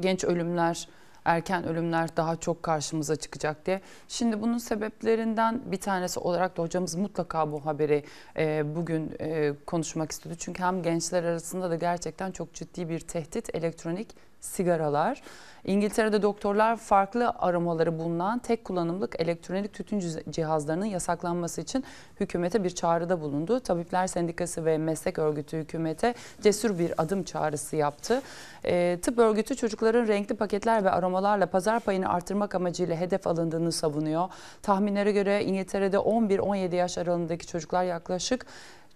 genç ölümler, erken ölümler daha çok karşımıza çıkacak diye. Şimdi bunun sebeplerinden bir tanesi olarak da hocamız mutlaka bu haberi e, bugün e, konuşmak istedi. Çünkü hem gençler arasında da gerçekten çok ciddi bir tehdit elektronik sigaralar. İngiltere'de doktorlar farklı aromaları bulunan tek kullanımlık elektronik tütün cihazlarının yasaklanması için hükümete bir çağrıda bulundu. Tabipler Sendikası ve meslek örgütü hükümete cesur bir adım çağrısı yaptı. E, tıp örgütü çocukların renkli paketler ve aromalarla pazar payını artırmak amacıyla hedef alındığını savunuyor. Tahminlere göre İngiltere'de 11-17 yaş aralığındaki çocuklar yaklaşık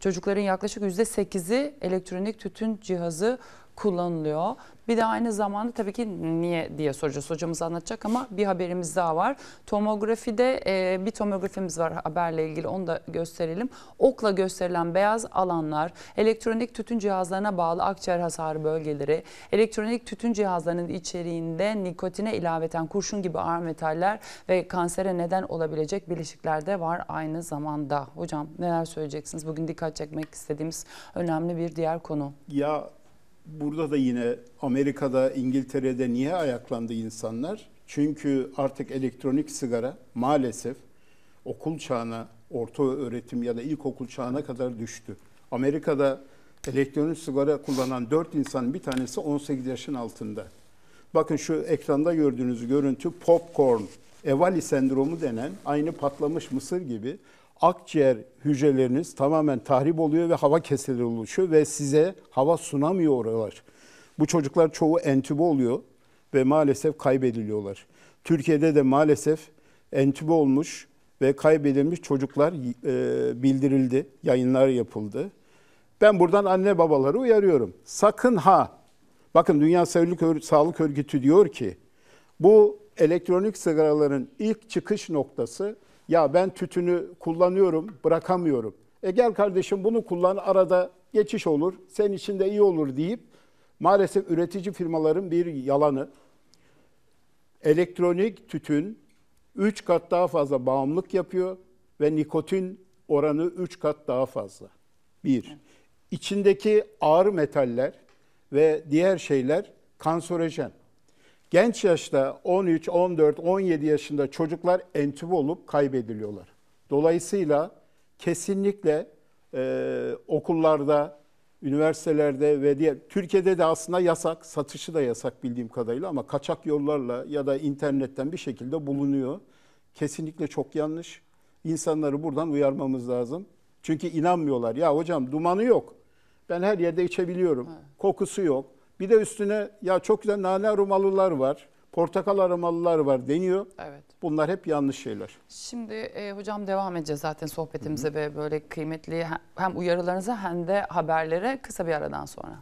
Çocukların yaklaşık %8'i elektronik tütün cihazı kullanılıyor. Bir de aynı zamanda tabii ki niye diye soracağız. Hocamız anlatacak ama bir haberimiz daha var. Tomografide e, bir tomografimiz var haberle ilgili onu da gösterelim. Okla gösterilen beyaz alanlar, elektronik tütün cihazlarına bağlı akciğer hasarı bölgeleri, elektronik tütün cihazlarının içeriğinde nikotine ilaveten kurşun gibi ağır metaller ve kansere neden olabilecek bileşikler de var aynı zamanda. Hocam neler söyleyeceksiniz? Bugün dikkat çekmek istediğimiz önemli bir diğer konu. Ya burada da yine Amerika'da, İngiltere'de niye ayaklandı insanlar? Çünkü artık elektronik sigara maalesef okul çağına, orta öğretim ya da ilkokul çağına kadar düştü. Amerika'da elektronik sigara kullanan 4 insanın bir tanesi 18 yaşın altında. Bakın şu ekranda gördüğünüz görüntü popcorn, evali sendromu denen aynı patlamış mısır gibi akciğer hücreleriniz tamamen tahrip oluyor ve hava keseleri oluşuyor ve size hava sunamıyor oralar. Bu çocuklar çoğu entübe oluyor ve maalesef kaybediliyorlar. Türkiye'de de maalesef entübe olmuş ve kaybedilmiş çocuklar e, bildirildi, yayınlar yapıldı. Ben buradan anne babaları uyarıyorum. Sakın ha, bakın Dünya Sağlık, Sağlık Örgütü diyor ki, bu elektronik sigaraların ilk çıkış noktası ya ben tütünü kullanıyorum, bırakamıyorum. E gel kardeşim bunu kullan, arada geçiş olur, senin için de iyi olur deyip maalesef üretici firmaların bir yalanı. Elektronik tütün 3 kat daha fazla bağımlılık yapıyor ve nikotin oranı 3 kat daha fazla. Bir, içindeki ağır metaller ve diğer şeyler kanserojen. Genç yaşta 13, 14, 17 yaşında çocuklar entübe olup kaybediliyorlar. Dolayısıyla kesinlikle e, okullarda, üniversitelerde ve diğer Türkiye'de de aslında yasak, satışı da yasak bildiğim kadarıyla ama kaçak yollarla ya da internetten bir şekilde bulunuyor. Kesinlikle çok yanlış. İnsanları buradan uyarmamız lazım. Çünkü inanmıyorlar. Ya hocam dumanı yok. Ben her yerde içebiliyorum. Kokusu yok. Bir de üstüne ya çok güzel nane aromalılar var, portakal aromalılar var deniyor. Evet. Bunlar hep yanlış şeyler. Şimdi e, hocam devam edeceğiz zaten sohbetimize Hı -hı. ve böyle kıymetli hem uyarılarınıza hem de haberlere kısa bir aradan sonra.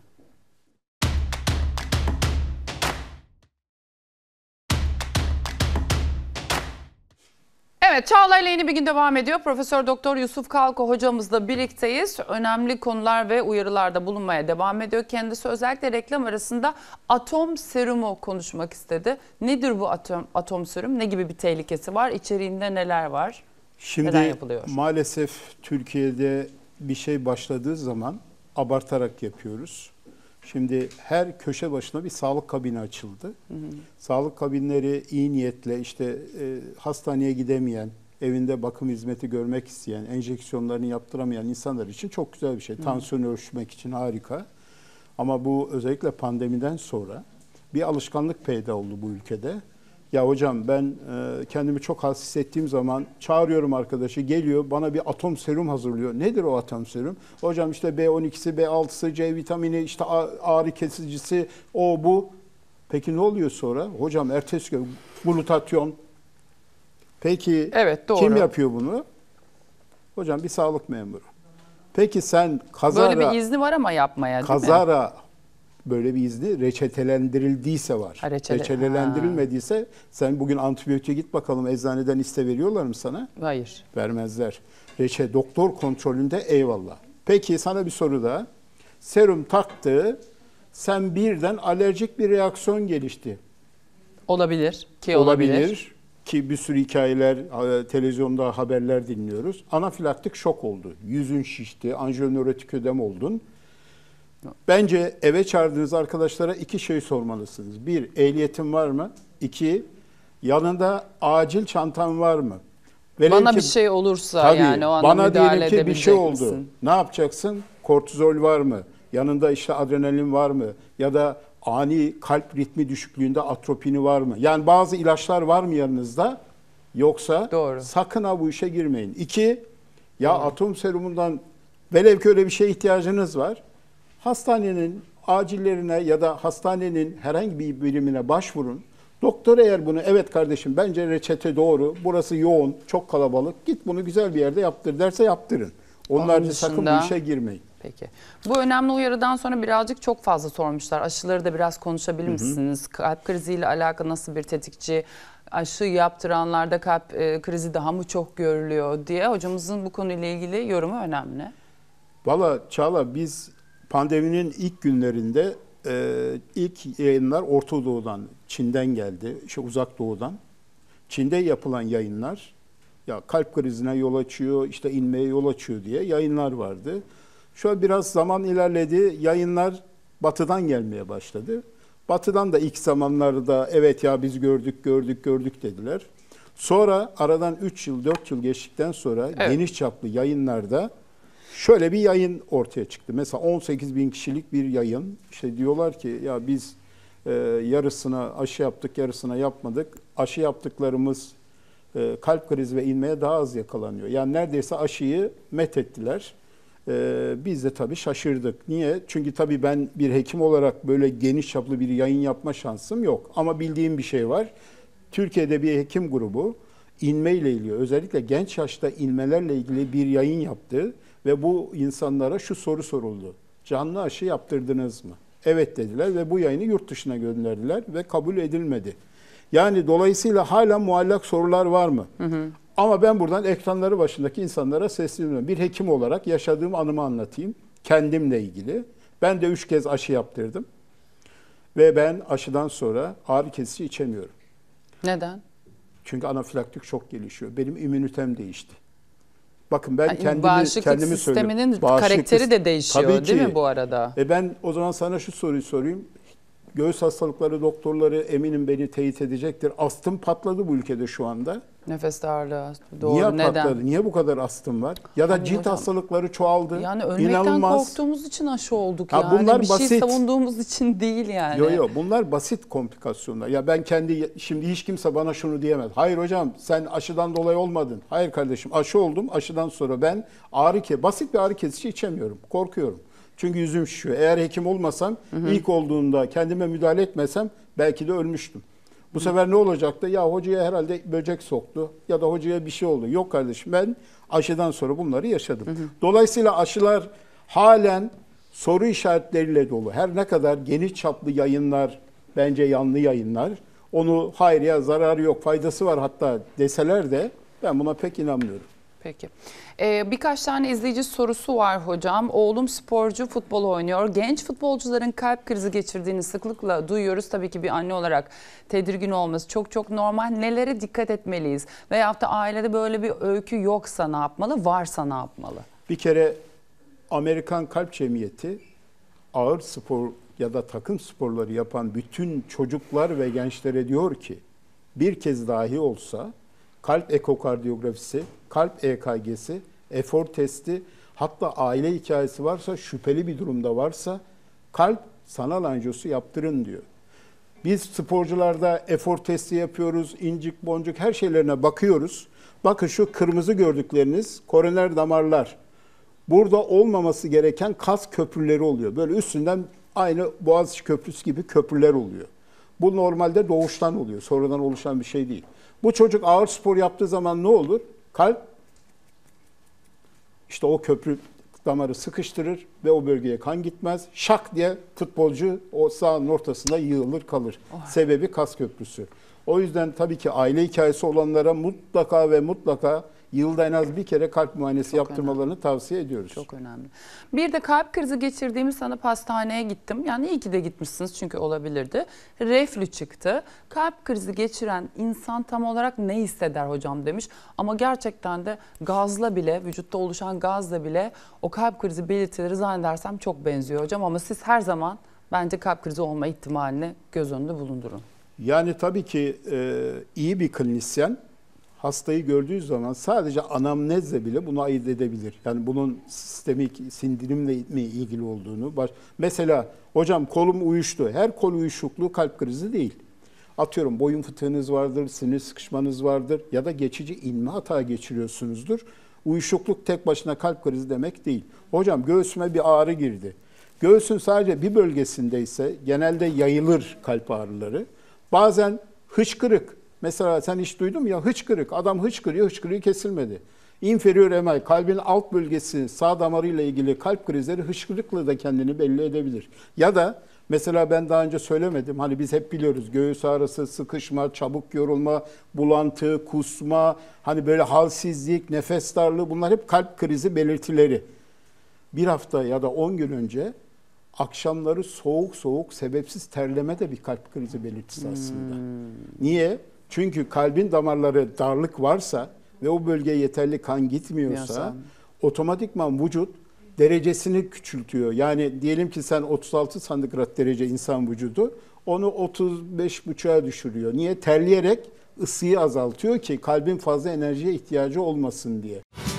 Evet Çağla'yla yeni bir gün devam ediyor. Profesör Doktor Yusuf Kalko hocamızla birlikteyiz. Önemli konular ve uyarılarda bulunmaya devam ediyor. Kendisi özellikle reklam arasında atom serumu konuşmak istedi. Nedir bu atom, atom serum? Ne gibi bir tehlikesi var? İçeriğinde neler var? Şimdi Neden yapılıyor? maalesef Türkiye'de bir şey başladığı zaman abartarak yapıyoruz. Şimdi her köşe başına bir sağlık kabini açıldı. Hı hı. Sağlık kabinleri iyi niyetle işte e, hastaneye gidemeyen, evinde bakım hizmeti görmek isteyen, enjeksiyonlarını yaptıramayan insanlar için çok güzel bir şey. Hı. Tansiyonu ölçmek için harika. Ama bu özellikle pandemiden sonra bir alışkanlık peyda oldu bu ülkede. Ya hocam ben e, kendimi çok hasta hissettiğim zaman çağırıyorum arkadaşı geliyor bana bir atom serum hazırlıyor. Nedir o atom serum? Hocam işte B12'si, B6'sı, C vitamini, işte ağrı kesicisi, o bu. Peki ne oluyor sonra? Hocam ertesi gün glutatyon. Peki evet, doğru. kim yapıyor bunu? Hocam bir sağlık memuru. Peki sen kazara... Böyle bir izni var ama yapmaya değil kazara, mi? Kazara böyle bir izni reçetelendirildiyse var. Ha, reçete- Reçetelendirilmediyse sen bugün antibiyotiğe git bakalım eczaneden iste veriyorlar mı sana? Hayır. Vermezler. Reçe doktor kontrolünde eyvallah. Peki sana bir soru da, Serum taktı. Sen birden alerjik bir reaksiyon gelişti. Olabilir ki olabilir. ki bir sürü hikayeler televizyonda haberler dinliyoruz. Anafilaktik şok oldu. Yüzün şişti, anjiyonörotik ödem oldun. Bence eve çağırdığınız arkadaşlara iki şey sormalısınız. Bir, ehliyetin var mı? İki, yanında acil çantan var mı? Velev bana ki, bir şey olursa tabii, yani o anda bana diyelim ki bir şey oldu. Misin? Ne yapacaksın? Kortizol var mı? Yanında işte adrenalin var mı? Ya da ani kalp ritmi düşüklüğünde atropini var mı? Yani bazı ilaçlar var mı yanınızda? Yoksa Doğru. sakın ha bu işe girmeyin. İki, ya Doğru. atom serumundan velev ki öyle bir şeye ihtiyacınız var. Hastanenin acillerine ya da hastanenin herhangi bir birimine başvurun. Doktor eğer bunu evet kardeşim bence reçete doğru, burası yoğun, çok kalabalık, git bunu güzel bir yerde yaptır derse yaptırın. Onlar dışında... sakın bu işe girmeyin. Peki. Bu önemli uyarıdan sonra birazcık çok fazla sormuşlar. Aşıları da biraz konuşabilir misiniz? Hı hı. Kalp kriziyle alakalı nasıl bir tetikçi? Aşı yaptıranlarda kalp e, krizi daha mı çok görülüyor diye hocamızın bu konuyla ilgili yorumu önemli. Valla Çağla biz Pandeminin ilk günlerinde e, ilk yayınlar Orta Doğu'dan, Çin'den geldi, işte Uzak Doğu'dan. Çin'de yapılan yayınlar ya kalp krizine yol açıyor, işte inmeye yol açıyor diye yayınlar vardı. Şöyle biraz zaman ilerledi, yayınlar batıdan gelmeye başladı. Batıdan da ilk zamanlarda evet ya biz gördük, gördük, gördük dediler. Sonra aradan 3 yıl, 4 yıl geçtikten sonra evet. geniş çaplı yayınlarda şöyle bir yayın ortaya çıktı. Mesela 18 bin kişilik bir yayın. İşte diyorlar ki ya biz e, yarısına aşı yaptık, yarısına yapmadık. Aşı yaptıklarımız e, kalp krizi ve inmeye daha az yakalanıyor. Yani neredeyse aşıyı met ettiler. E, biz de tabii şaşırdık. Niye? Çünkü tabii ben bir hekim olarak böyle geniş çaplı bir yayın yapma şansım yok. Ama bildiğim bir şey var. Türkiye'de bir hekim grubu inmeyle ilgili özellikle genç yaşta inmelerle ilgili bir yayın yaptı ve bu insanlara şu soru soruldu. Canlı aşı yaptırdınız mı? Evet dediler ve bu yayını yurt dışına gönderdiler ve kabul edilmedi. Yani dolayısıyla hala muallak sorular var mı? Hı hı. Ama ben buradan ekranları başındaki insanlara sesleniyorum. Bir hekim olarak yaşadığım anımı anlatayım. Kendimle ilgili. Ben de üç kez aşı yaptırdım. Ve ben aşıdan sonra ağrı kesici içemiyorum. Neden? Çünkü anafilaktik çok gelişiyor. Benim immünitem değişti. Bakın ben yani kendimi, bağışıklık kendimi söylüyorum. Bağışıklık karakteri de değişiyor Tabii ki. değil mi bu arada? E ben o zaman sana şu soruyu sorayım. Göğüs hastalıkları doktorları eminim beni teyit edecektir. Astım patladı bu ülkede şu anda. Nefes darlığı. Doğru. Niye Neden? Niye bu kadar astım var? Ya da Anladım. cilt hastalıkları çoğaldı. Yani ölmekten İnanılmaz. korktuğumuz için aşı olduk ha, yani. Bunlar bir şey basit. şey savunduğumuz için değil yani. Yok yok bunlar basit komplikasyonlar. Ya ben kendi şimdi hiç kimse bana şunu diyemez. Hayır hocam sen aşıdan dolayı olmadın. Hayır kardeşim aşı oldum. Aşıdan sonra ben ağrı ke basit bir ağrı kesici içemiyorum. Korkuyorum. Çünkü yüzüm şişiyor. Eğer hekim olmasam hı hı. ilk olduğunda kendime müdahale etmesem belki de ölmüştüm. Bu sefer ne olacaktı? Ya hocaya herhalde böcek soktu ya da hocaya bir şey oldu. Yok kardeşim ben aşıdan sonra bunları yaşadım. Dolayısıyla aşılar halen soru işaretleriyle dolu. Her ne kadar geniş çaplı yayınlar bence yanlı yayınlar. Onu hayır ya zararı yok faydası var hatta deseler de ben buna pek inanmıyorum. Peki. Ee, birkaç tane izleyici sorusu var hocam. Oğlum sporcu futbol oynuyor. Genç futbolcuların kalp krizi geçirdiğini sıklıkla duyuyoruz. Tabii ki bir anne olarak tedirgin olması çok çok normal. Nelere dikkat etmeliyiz? Veyahut da ailede böyle bir öykü yoksa ne yapmalı? Varsa ne yapmalı? Bir kere Amerikan Kalp Cemiyeti ağır spor ya da takım sporları yapan bütün çocuklar ve gençlere diyor ki bir kez dahi olsa kalp ekokardiyografisi, kalp EKG'si, efor testi, hatta aile hikayesi varsa, şüpheli bir durumda varsa kalp sanal anjiyosu yaptırın diyor. Biz sporcularda efor testi yapıyoruz, incik boncuk her şeylerine bakıyoruz. Bakın şu kırmızı gördükleriniz koroner damarlar. Burada olmaması gereken kas köprüleri oluyor. Böyle üstünden aynı Boğaziçi Köprüsü gibi köprüler oluyor. Bu normalde doğuştan oluyor. Sonradan oluşan bir şey değil. Bu çocuk ağır spor yaptığı zaman ne olur? Kalp işte o köprü damarı sıkıştırır ve o bölgeye kan gitmez. Şak diye futbolcu o sahanın ortasında yığılır kalır. Oh. Sebebi kas köprüsü. O yüzden tabii ki aile hikayesi olanlara mutlaka ve mutlaka yılda en az bir kere kalp muayenesi Çok yaptırmalarını önemli. tavsiye ediyoruz. Çok önemli. Bir de kalp krizi geçirdiğimiz sana pastaneye gittim. Yani iyi ki de gitmişsiniz çünkü olabilirdi. Reflü çıktı. Kalp krizi geçiren insan tam olarak ne hisseder hocam demiş. Ama gerçekten de gazla bile, vücutta oluşan gazla bile o kalp krizi belirtileri zannedersem çok benziyor hocam. Ama siz her zaman bence kalp krizi olma ihtimalini göz önünde bulundurun. Yani tabii ki e, iyi bir klinisyen hastayı gördüğü zaman sadece anamnezle bile bunu ayırt edebilir. Yani bunun sistemik sindirimle mi ilgili olduğunu. Mesela hocam kolum uyuştu. Her kol uyuşukluğu kalp krizi değil. Atıyorum boyun fıtığınız vardır, sinir sıkışmanız vardır ya da geçici inme hata geçiriyorsunuzdur. Uyuşukluk tek başına kalp krizi demek değil. Hocam göğsüme bir ağrı girdi. Göğsün sadece bir bölgesinde ise genelde yayılır kalp ağrıları. Bazen hıçkırık, Mesela sen hiç duydun mu ya hıçkırık. Adam hıçkırıyor, hıçkırığı kesilmedi. İnferior MI, kalbin alt bölgesi, sağ damarıyla ilgili kalp krizleri hıçkırıkla da kendini belli edebilir. Ya da mesela ben daha önce söylemedim. Hani biz hep biliyoruz göğüs ağrısı, sıkışma, çabuk yorulma, bulantı, kusma, hani böyle halsizlik, nefes darlığı bunlar hep kalp krizi belirtileri. Bir hafta ya da 10 gün önce akşamları soğuk soğuk sebepsiz terleme de bir kalp krizi belirtisi aslında. Hmm. Niye? Çünkü kalbin damarları darlık varsa ve o bölgeye yeterli kan gitmiyorsa Yasa. otomatikman vücut derecesini küçültüyor. Yani diyelim ki sen 36 santigrat derece insan vücudu onu 35,5'a düşürüyor. Niye? Terleyerek ısıyı azaltıyor ki kalbin fazla enerjiye ihtiyacı olmasın diye.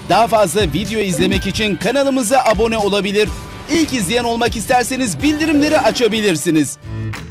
Daha fazla video izlemek için kanalımıza abone olabilir. İlk izleyen olmak isterseniz bildirimleri açabilirsiniz.